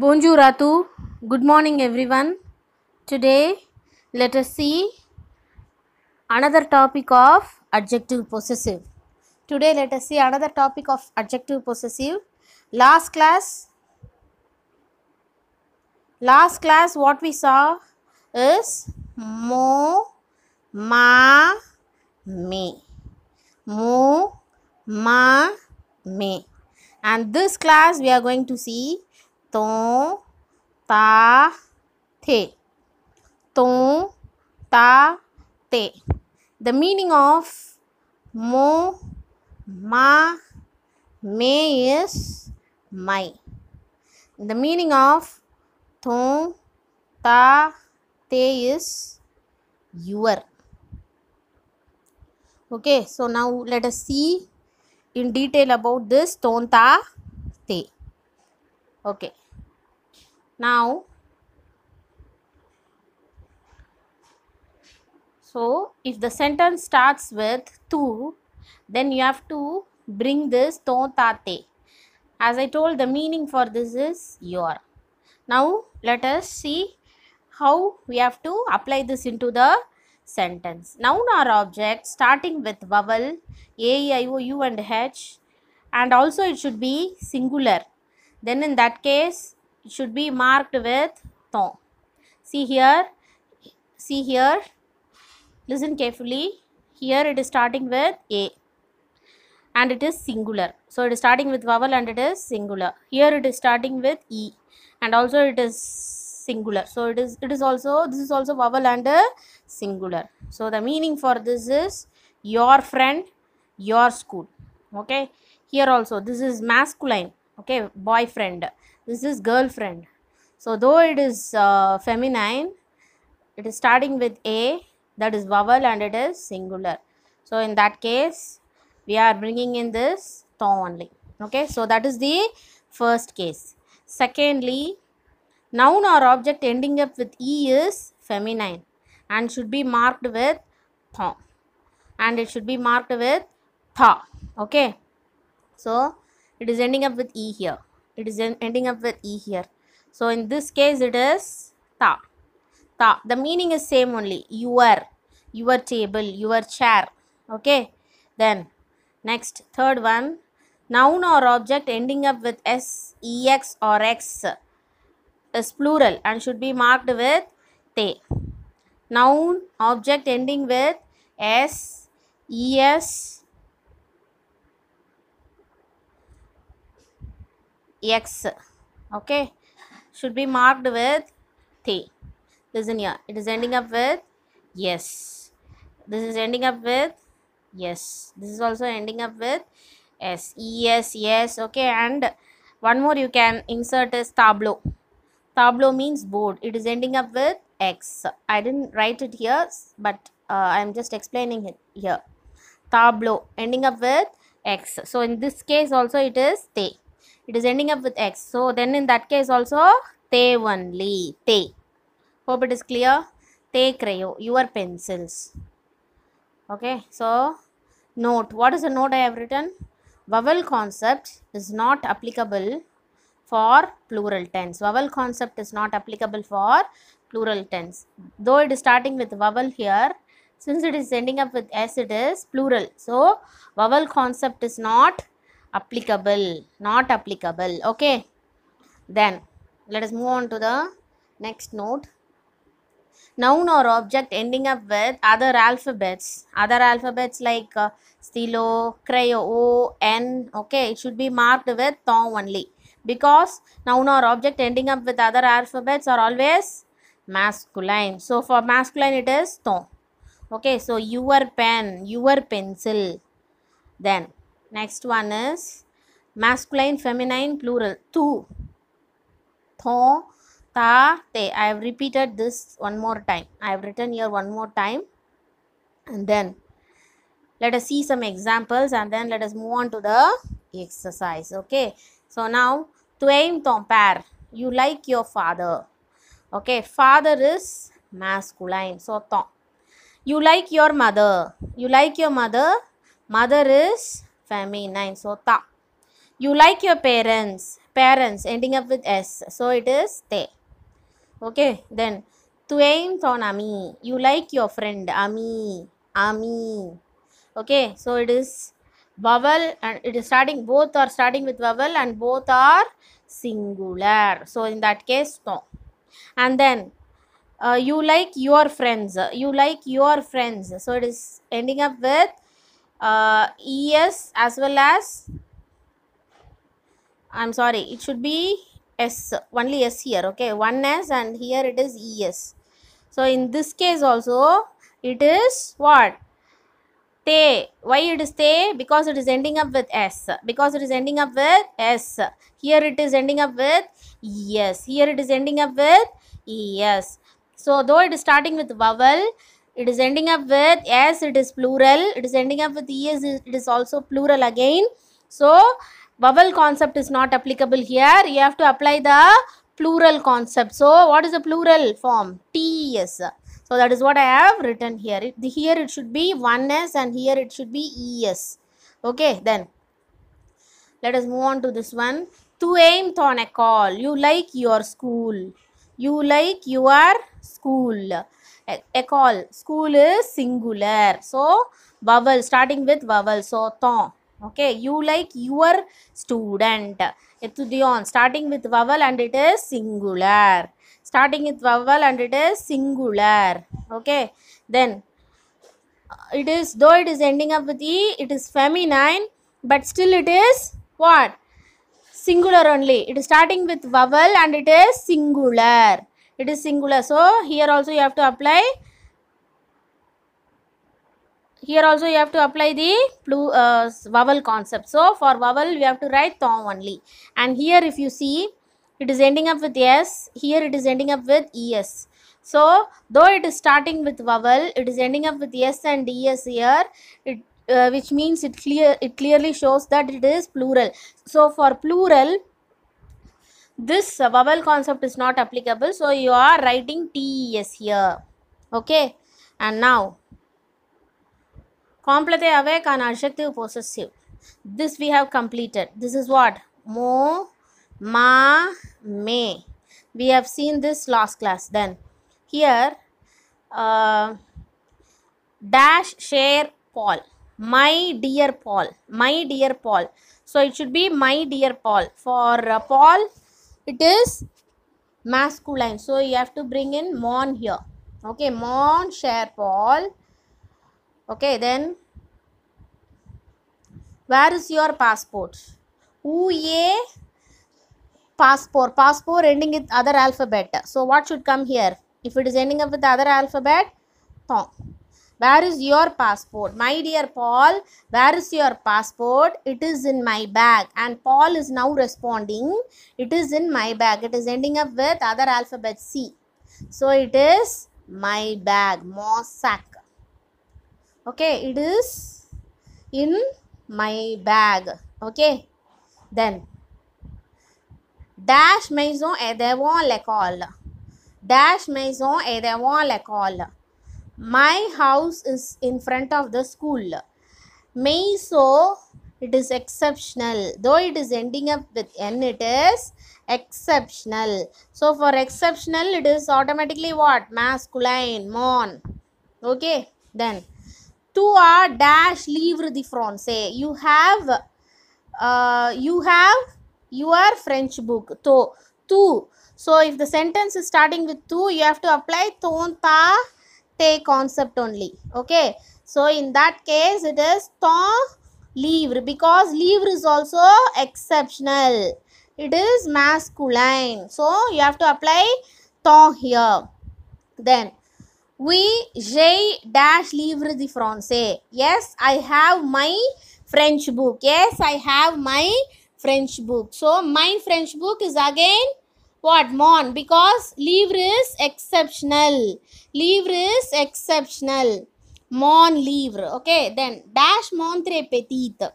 Bonjour à tous. Good morning everyone. Today let us see another topic of adjective possessive. Today let us see another topic of adjective possessive. Last class last class what we saw is mo ma me mo ma me and this class we are going to see તો ta te. તો ta te. the meaning of mo ma me is my the meaning of tho ta te is your okay so now let us see in detail about this ton ta te okay now, so if the sentence starts with tu, then you have to bring this to tate. As I told, the meaning for this is your. Now, let us see how we have to apply this into the sentence. Noun or object starting with vowel A, I, O, U and H and also it should be singular. Then in that case it should be marked with ton. See here, see here, listen carefully. Here it is starting with A and it is singular. So it is starting with vowel and it is singular. Here it is starting with E and also it is singular. So it is it is also this is also vowel and a singular. So the meaning for this is your friend, your school. Okay. Here also this is masculine okay boyfriend this is girlfriend so though it is uh, feminine it is starting with a that is vowel and it is singular so in that case we are bringing in this thaw only okay so that is the first case secondly noun or object ending up with e is feminine and should be marked with thaw and it should be marked with tha okay so it is ending up with e here it is ending up with e here so in this case it is ta ta the meaning is same only your your table your chair okay then next third one noun or object ending up with s ex or x is plural and should be marked with te noun object ending with s es x okay should be marked with t listen here it is ending up with yes this is ending up with yes this is also ending up with s yes yes okay and one more you can insert is tableau tableau means board it is ending up with x i didn't write it here but uh, i am just explaining it here tableau ending up with x so in this case also it is they it is ending up with x so then in that case also they only take. hope it is clear Take crayo your pencils okay so note what is the note i have written vowel concept is not applicable for plural tense vowel concept is not applicable for plural tense though it is starting with vowel here since it is ending up with s it is plural so vowel concept is not applicable not applicable okay then let us move on to the next note noun or object ending up with other alphabets other alphabets like uh, stilo cryo o n okay it should be marked with thong only because noun or object ending up with other alphabets are always masculine so for masculine it is thong okay so your pen your pencil then Next one is masculine, feminine, plural. Tu. Tho, ta, te. I have repeated this one more time. I have written here one more time. And then let us see some examples and then let us move on to the exercise. Okay. So now, tuaim ton par. You like your father. Okay. Father is masculine. So, ton. You like your mother. You like your mother. Mother is feminine. So, ta. You like your parents. Parents ending up with s. So, it is te. Okay. Then, tuain thon ami. You like your friend. Ami. Ami. Okay. So, it is vowel and it is starting both are starting with vowel and both are singular. So, in that case, no. And then, uh, you like your friends you like your friends so it is ending up with uh, ES as well as I'm sorry it should be S only S here okay one S and here it is ES so in this case also it is what te why it is te because it is ending up with s because it is ending up with s here it is ending up with yes here it is ending up with yes. so though it is starting with vowel it is ending up with yes it is plural it is ending up with es it is also plural again so vowel concept is not applicable here you have to apply the plural concept so what is the plural form tes so that is what i have written here it, here it should be s, and here it should be es okay then let us move on to this one to aim on a call you like your school you like your school a call School is singular. So, vowel. Starting with vowel. So, ton. Okay. You like your student. Etudion. Starting with vowel and it is singular. Starting with vowel and it is singular. Okay. Then, uh, it is, though it is ending up with E, it is feminine. But still it is what? Singular only. It is starting with vowel and it is singular it is singular so here also you have to apply here also you have to apply the plural, uh, vowel concept so for vowel we have to write thong only and here if you see it is ending up with s here it is ending up with es so though it is starting with vowel it is ending up with s and es here it uh, which means it clear it clearly shows that it is plural so for plural this vowel concept is not applicable so you are writing tes here okay and now complete awake and adjective possessive this we have completed this is what mo ma me we have seen this last class then here uh, dash share paul my dear paul my dear paul so it should be my dear paul for uh, paul it is masculine so you have to bring in mon here okay mon share paul okay then where is your passport uye passport passport ending with other alphabet so what should come here if it is ending up with other alphabet thong where is your passport? My dear Paul, where is your passport? It is in my bag. And Paul is now responding, it is in my bag. It is ending up with other alphabet C. So it is my bag, mossack. Okay, it is in my bag. Okay, then dash maison et devant l'école. Dash maison et devant l'école. My house is in front of the school. May so it is exceptional. Though it is ending up with N, it is exceptional. So for exceptional, it is automatically what? Masculine, mon. Okay, then. To are dash livre the France. You have, uh, you have your French book. To, to. So if the sentence is starting with to, you have to apply ton, ta, concept only. Okay. So, in that case, it is ton livre because livre is also exceptional. It is masculine. So, you have to apply ton here. Then, we, j'ai dash livre de français. Yes, I have my French book. Yes, I have my French book. So, my French book is again what? Mon. Because livre is exceptional. livre is exceptional. Mon livre. Okay. Then dash montre petite.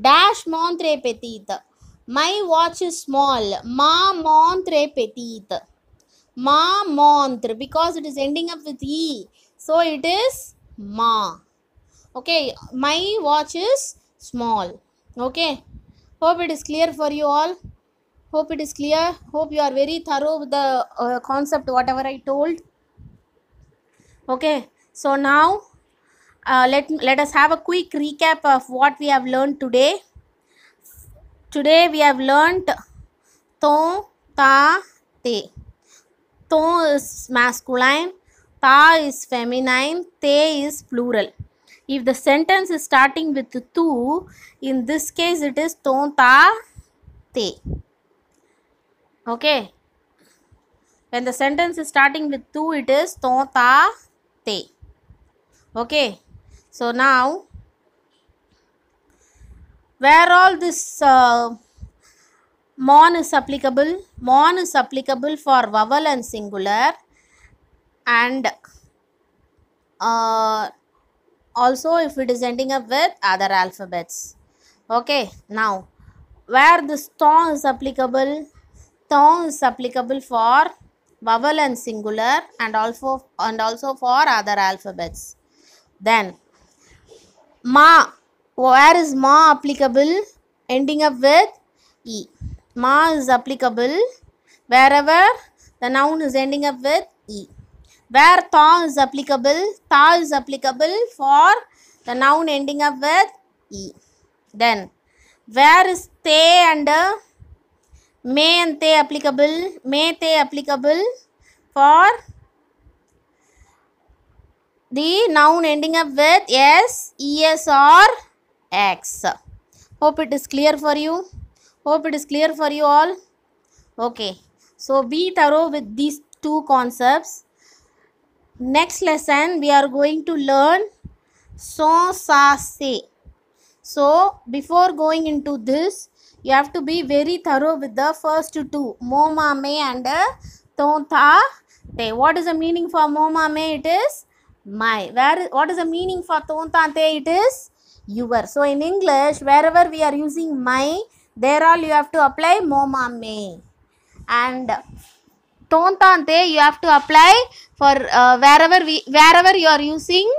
Dash montre petite. My watch is small. Ma montre petite. Ma montre. Because it is ending up with E. So it is ma. Okay. My watch is small. Okay. Hope it is clear for you all hope it is clear hope you are very thorough with the uh, concept whatever i told okay so now uh, let let us have a quick recap of what we have learned today today we have learned to ta te to is masculine ta is feminine te is plural if the sentence is starting with tu in this case it is to ta te Okay. When the sentence is starting with tu, it is to, ta, te. Okay. So now, where all this uh, mon is applicable? Mon is applicable for vowel and singular and uh, also if it is ending up with other alphabets. Okay. Now, where this to is applicable? Tong is applicable for vowel and singular and also and also for other alphabets. Then ma where is ma applicable ending up with e. Ma is applicable wherever the noun is ending up with e. Where ta is applicable, ta is applicable for the noun ending up with e. Then where is te and may and they applicable may they applicable for the noun ending up with s es or x hope it is clear for you hope it is clear for you all okay so be thorough with these two concepts next lesson we are going to learn so sa se so before going into this you have to be very thorough with the first two momame and uh, tontha te what is the meaning for momame it is my where what is the meaning for tontha te it is your so in english wherever we are using my there all you have to apply momame and tontante you have to apply for uh, wherever we wherever you are using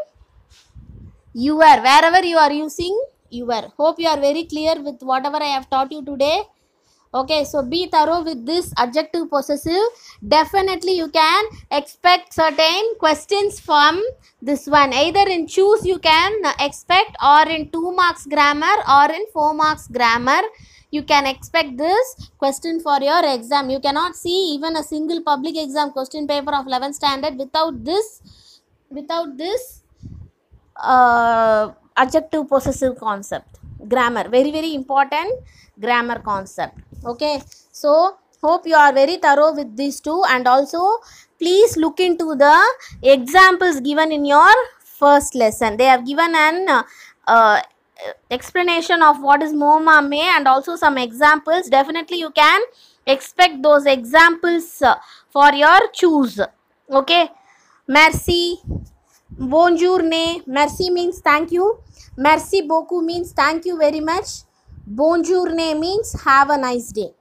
you are. wherever you are using your hope you are very clear with whatever i have taught you today okay so be thorough with this adjective possessive definitely you can expect certain questions from this one either in choose you can expect or in two marks grammar or in four marks grammar you can expect this question for your exam you cannot see even a single public exam question paper of 11th standard without this without this uh, adjective possessive concept grammar very very important grammar concept okay so hope you are very thorough with these two and also please look into the examples given in your first lesson they have given an uh, uh, explanation of what is moma me and also some examples definitely you can expect those examples uh, for your choose okay merci bonjour ne merci means thank you Merci beaucoup means thank you very much. ne means have a nice day.